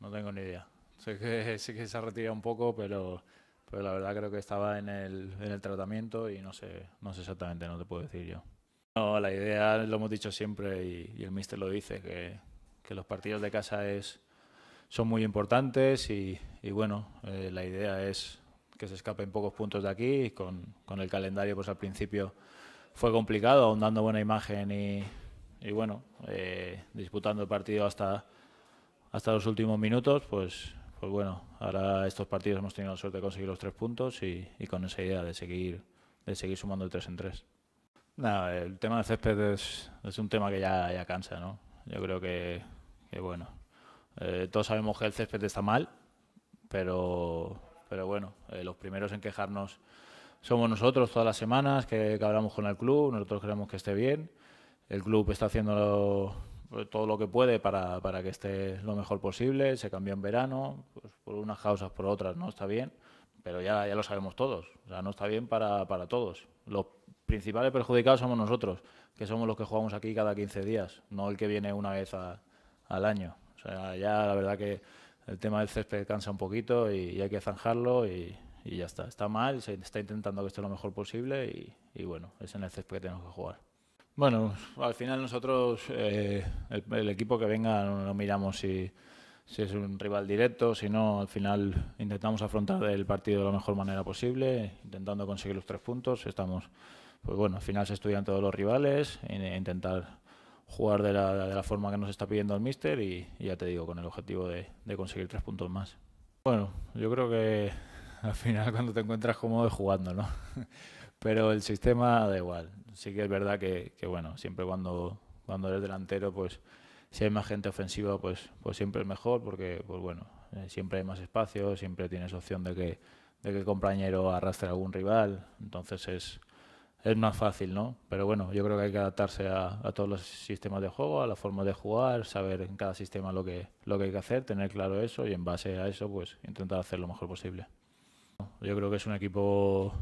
no tengo ni idea. Sé que, sé que se ha retirado un poco, pero, pero la verdad creo que estaba en el, en el tratamiento y no sé, no sé exactamente, no te puedo decir yo. No, la idea lo hemos dicho siempre y, el mister lo dice, que, que, los partidos de casa es, son muy importantes y, y bueno, eh, la idea es que se escapen pocos puntos de aquí con, con el calendario pues al principio fue complicado, aún dando buena imagen y, y bueno, eh, disputando el partido hasta hasta los últimos minutos, pues, pues bueno, ahora estos partidos hemos tenido la suerte de conseguir los tres puntos y, y con esa idea de seguir, de seguir sumando el tres en tres. Nada, el tema del césped es, es un tema que ya, ya, cansa, ¿no? Yo creo que, bueno, eh, todos sabemos que el césped está mal, pero, pero bueno, eh, los primeros en quejarnos somos nosotros todas las semanas que, que hablamos con el club, nosotros queremos que esté bien, el club está haciendo todo lo que puede para, que esté lo mejor posible, se cambió en verano, pues, por unas causas, por otras, no está bien, pero ya, ya lo sabemos todos, o no está bien para, para todos. Los principales perjudicados somos nosotros, que somos los que jugamos aquí cada 15 días, no el que viene una vez al año. O sea, ya la verdad que el tema del césped cansa un poquito y, hay que zanjarlo y, ya está. Está mal, se está intentando que esté lo mejor posible y, y bueno, es en el césped que tenemos que jugar. Bueno, al final nosotros, eh, el, equipo que venga, no, miramos si, es un rival directo, si no, al final intentamos afrontar el partido de la mejor manera posible, intentando conseguir los tres puntos. Estamos, pues bueno, al final se estudian todos los rivales, intentar jugar de la, forma que nos está pidiendo el míster y, ya te digo, con el objetivo de, de, conseguir tres puntos más. Bueno, yo creo que al final cuando te encuentras cómodo es jugando, ¿no? pero el sistema da igual. Sí que es verdad que, bueno, siempre cuando, cuando eres delantero, pues si hay más gente ofensiva, pues, pues siempre es mejor, porque pues bueno, eh, siempre hay más espacio, siempre tienes opción de que, de que el compañero arrastre a algún rival, entonces es, es más fácil, ¿no? Pero bueno, yo creo que hay que adaptarse a, todos los sistemas de juego, a la forma de jugar, saber en cada sistema lo que, lo que hay que hacer, tener claro eso y en base a eso, pues intentar hacer lo mejor posible. Yo creo que es un equipo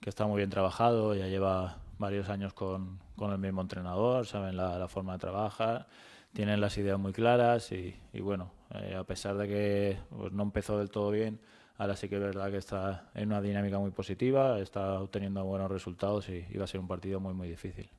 que está muy bien trabajado, ya lleva varios años con, el mismo entrenador, saben la, forma de trabajar, tienen las ideas muy claras y, bueno, eh, a pesar de que pues, no empezó del todo bien, ahora sí que es verdad que está en una dinámica muy positiva, está obteniendo buenos resultados y, va a ser un partido muy, muy difícil.